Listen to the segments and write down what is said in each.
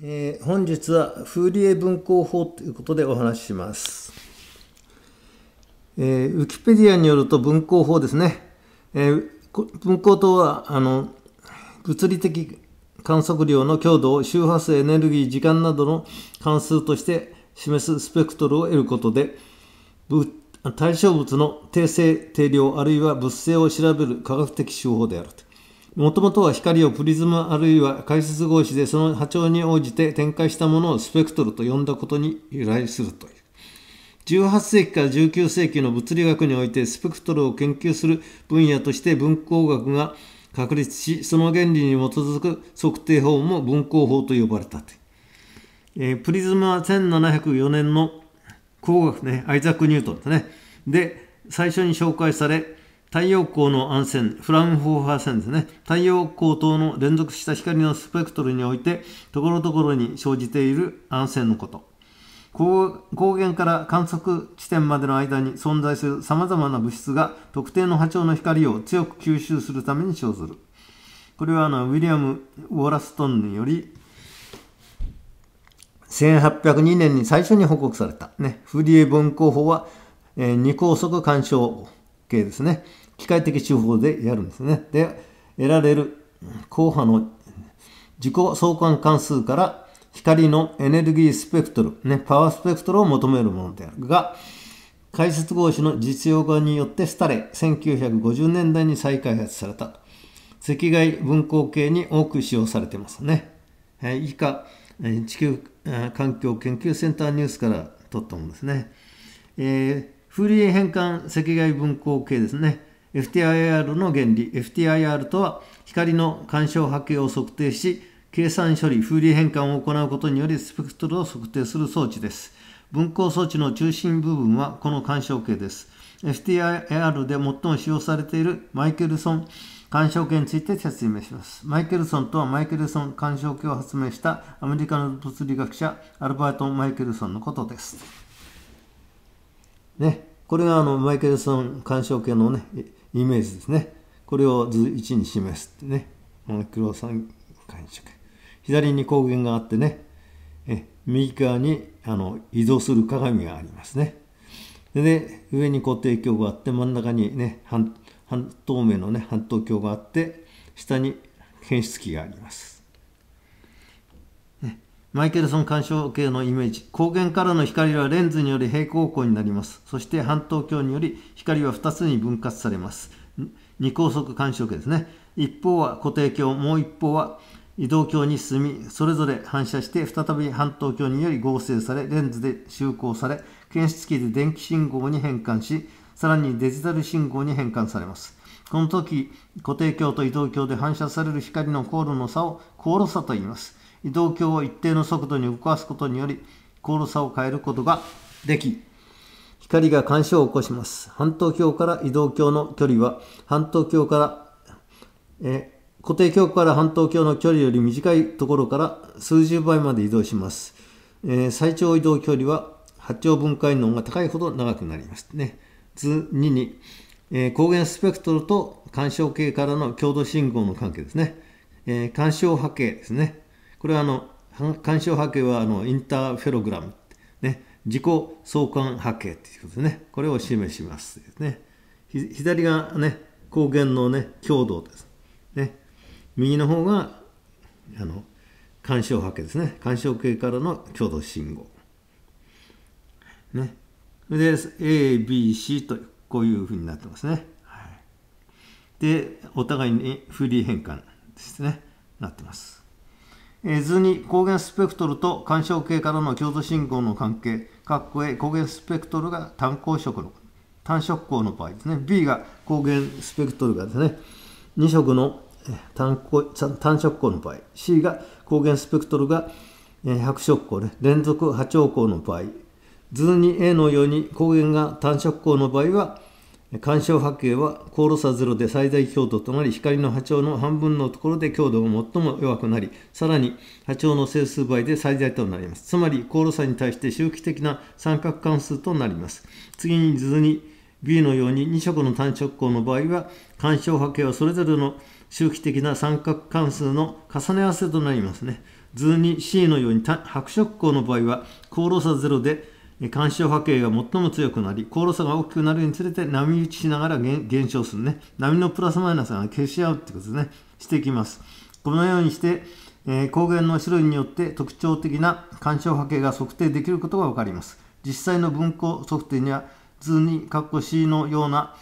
えー、本日はフーリエ文庫法ということでお話しします。えー、ウィキペディアによると文庫法ですね。えー、文庫とはあの物理的観測量の強度を周波数、エネルギー、時間などの関数として示すスペクトルを得ることで、対象物の定性、定量、あるいは物性を調べる科学的手法であると。もともとは光をプリズムあるいは解説合子でその波長に応じて展開したものをスペクトルと呼んだことに由来するという。18世紀から19世紀の物理学においてスペクトルを研究する分野として分光学が確立し、その原理に基づく測定法も分光法と呼ばれたという。えー、プリズムは1704年の工学ね、アイザック・ニュートンですね。で、最初に紹介され、太陽光の暗線、フラムンホーファー線ですね。太陽光等の連続した光のスペクトルにおいて、ところどころに生じている暗線のこと。光源から観測地点までの間に存在する様々な物質が特定の波長の光を強く吸収するために生ずる。これはあのウィリアム・ウォラストンにより1802年に最初に報告された、ね、フリエ・文工法は、えー、二高速干渉系ですね。機械的手法でやるんですね。で、得られる硬波の自己相関関数から光のエネルギースペクトル、ね、パワースペクトルを求めるものであるが、解説合詞の実用化によって廃れ、1950年代に再開発された。赤外分光計に多く使用されていますね。え以下、地球環境研究センターニュースから取ったものですね。えー、フーリエ変換赤外分光計ですね。FTIR の原理 FTIR とは光の干渉波形を測定し計算処理風流変換を行うことによりスペクトルを測定する装置です分光装置の中心部分はこの干渉系です FTIR で最も使用されているマイケルソン干渉系について説明しますマイケルソンとはマイケルソン干渉系を発明したアメリカの物理学者アルバート・マイケルソンのことですねこれがあのマイケルソン干渉系のねイメージですね。これを図1に示すってね。黒三間色。左に光源があってね、え右側にあの移動する鏡がありますね。で、上に固定鏡があって、真ん中にね、半透明のね、半透鏡があって、下に検出器があります。マイケルソン干渉系のイメージ光源からの光はレンズにより平行光になりますそして半透鏡により光は2つに分割されます二高速干渉系ですね一方は固定鏡もう一方は移動鏡に進みそれぞれ反射して再び半透鏡により合成されレンズで修光され検出器で電気信号に変換しさらにデジタル信号に変換されますこの時固定鏡と移動鏡で反射される光の光路の差を光路差と言います移動鏡を一定の速度に動かすことにより高度差を変えることができ光が干渉を起こします半島鏡から移動鏡の距離は半島鏡からえ固定鏡から半島鏡の距離より短いところから数十倍まで移動します、えー、最長移動距離は波長分解能が高いほど長くなりますね図2に、えー、光源スペクトルと干渉系からの強度信号の関係ですね、えー、干渉波形ですねこれはあの干渉波形はあのインターフェログラム、ね、自己相関波形ということですねこれを示しますすね左がね光源のね強度ですね右の方があの干渉波形ですね干渉系からの強度信号ねで ABC とこういうふうになってますね、はい、でお互いにフリー変換ですねなってます図に抗原スペクトルと干渉系からの共同信号の関係、括弧 A、抗原スペクトルが単光色の、単色光の場合ですね。B が抗原スペクトルがですね、2色の単単色光の場合、C が抗原スペクトルが100色光で、連続波長光の場合、図に A のように抗原が単色光の場合は、干渉波形は高炉差0で最大強度となり光の波長の半分のところで強度が最も弱くなりさらに波長の整数倍で最大となりますつまり高炉差に対して周期的な三角関数となります次に図に B のように2色の単色光の場合は干渉波形はそれぞれの周期的な三角関数の重ね合わせとなりますね図に C のように白色光の場合は高炉差0で干渉波形が最も強くなり、高度差が大きくなるにつれて波打ちしながら減少するね。波のプラスマイナスが消し合うってことですね。していきます。このようにして、えー、光源の種類によって特徴的な干渉波形が測定できることが分かります。実際の分光測定には図に括弧 C のような、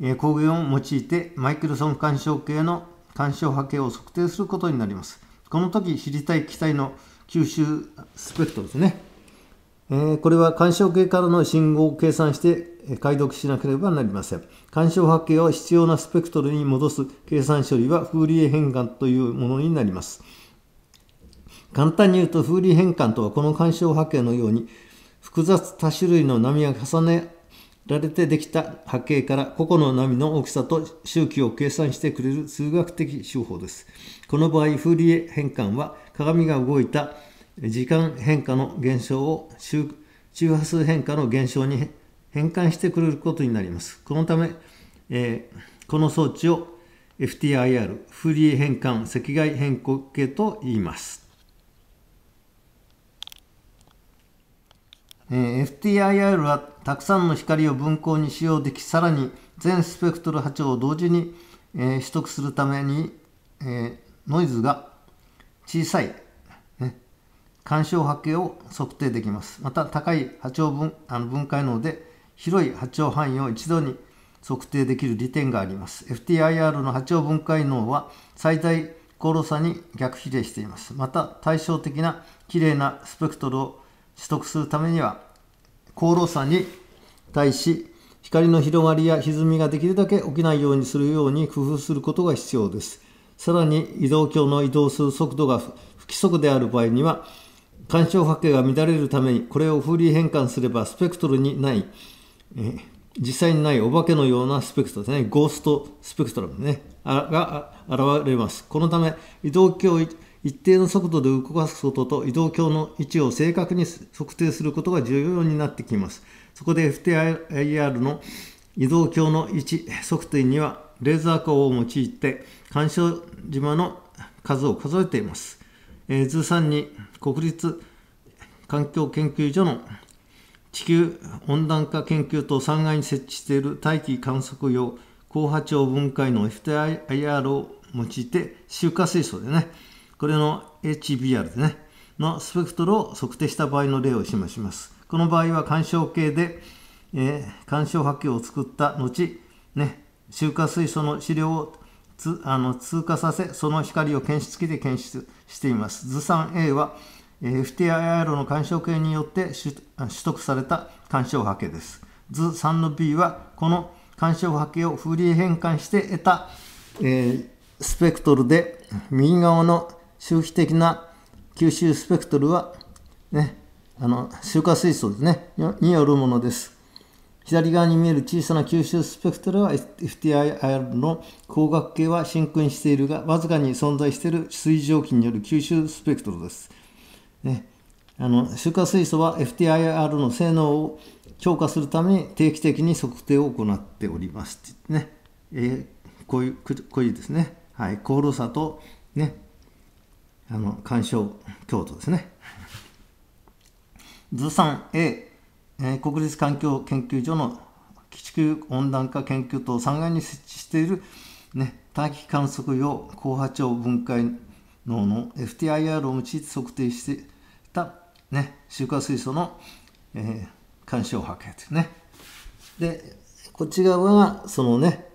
えー、光源を用いてマイケルソン干渉系の干渉波形を測定することになります。この時知りたい機体の吸収スペクトルですね。えー、これは干渉系からの信号を計算して解読しなければなりません。干渉波形を必要なスペクトルに戻す計算処理はフーリエ変換というものになります。簡単に言うとフーリエ変換とはこの干渉波形のように複雑多種類の波が重ねられてできた波形から個々の波の大きさと周期を計算してくれる数学的手法です。この場合、フーリエ変換は鏡が動いた時間変化の現象を周波数変化の現象に変換してくれることになります。このため、えー、この装置を FTIR、フリー変換、赤外変更系と言います。えー、FTIR はたくさんの光を分光に使用でき、さらに全スペクトル波長を同時に、えー、取得するために、えー、ノイズが小さい干渉波形を測定できます。また高い波長分あの分解能で広い波長範囲を一度に測定できる利点があります。FTIR の波長分解能は最大高炉差に逆比例しています。また対照的な綺麗なスペクトルを取得するためには高炉差に対し光の広がりや歪みができるだけ起きないようにするように工夫することが必要です。さらに移動鏡の移動する速度が不規則である場合には干渉波形が乱れるためにこれをフーリー変換すればスペクトルにない、えー、実際にないお化けのようなスペクトルですねゴーストスペクトラム、ね、が現れますこのため移動距離一定の速度で動かすことと移動鏡の位置を正確に測定することが重要になってきます。そこで FTIR の移動鏡の位置測定にはレーザー光を用いて干渉島の数を数えています。えー、通3に国立環境研究所の地球温暖化研究と3階に設置している大気観測用高波長分解の FTIR を用いて周化水素でねこれの HBR でねのスペクトルを測定した場合の例を示しますこの場合は干渉計で、えー、干渉波形を作った後ね、周化水素の資料をつあの通過させ、その光を検出器で検出しています。図産 A は FTI アイロの干渉系によって取得された干渉波形です。図3の B はこの干渉波形をフリー変換して得た、えー、スペクトルで右側の周期的な吸収スペクトルは、ね、あの、周化水素ですね、によるものです。左側に見える小さな吸収スペクトルは FTIR の光学系は真空にしているが、わずかに存在している水蒸気による吸収スペクトルです。ね、あの周華水素は FTIR の性能を強化するために定期的に測定を行っております。ねえー、こういうこういうですね、はい、高炉差と、ね、あの干渉強度ですね。図 3A え国立環境研究所の地球温暖化研究棟3階に設置している、ね、短期観測用高波長分解能の FTIR を用いて測定していた、ね、周回水素の、えー、干渉波形ですね。で、こっち側がそのね、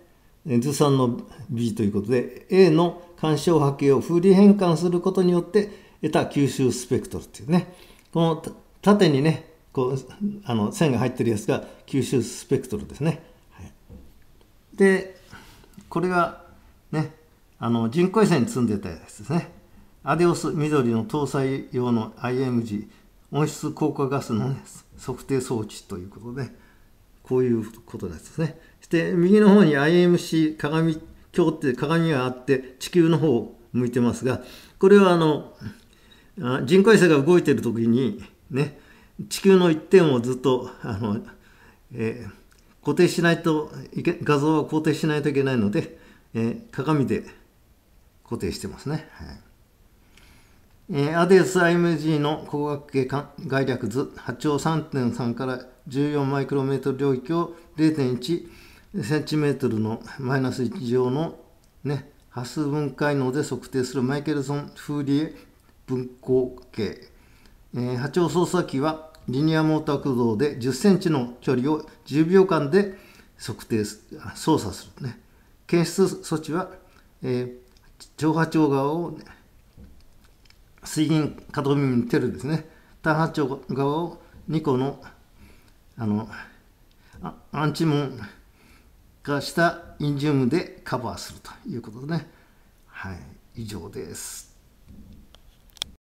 図3の B ということで A の干渉波形を風理変換することによって得た吸収スペクトルっていうねこの縦にねこうあの線が入ってるやつが吸収スペクトルですね。はい、でこれがねあの人工衛星に積んでたやつですね。アデオス緑の搭載用の IMG 温室効果ガスの、ね、測定装置ということでこういうことなんですね。そして右の方に IMC 鏡鏡って鏡があって地球の方を向いてますがこれはあの人工衛星が動いてる時にね地球の一点をずっとあの、えー、固定しないといけ画像は固定しないといけないので、えー、鏡で固定してますね。はいえー、アデス IMG の光学系概略図波長3.3から14マイクロメートル領域を0.1センチメートルのマイナス1乗の、ね、波数分解能で測定するマイケルソン・フーリエ分光計、えー、波長操作機はリニアモーター駆動で10センチの距離を10秒間で測定操作する、ね、検出措置は、えー、上波長側を、ね、水銀可動耳にテルですね単波長側を2個のあのアンチモン化したインジウムでカバーするということでねはい以上です。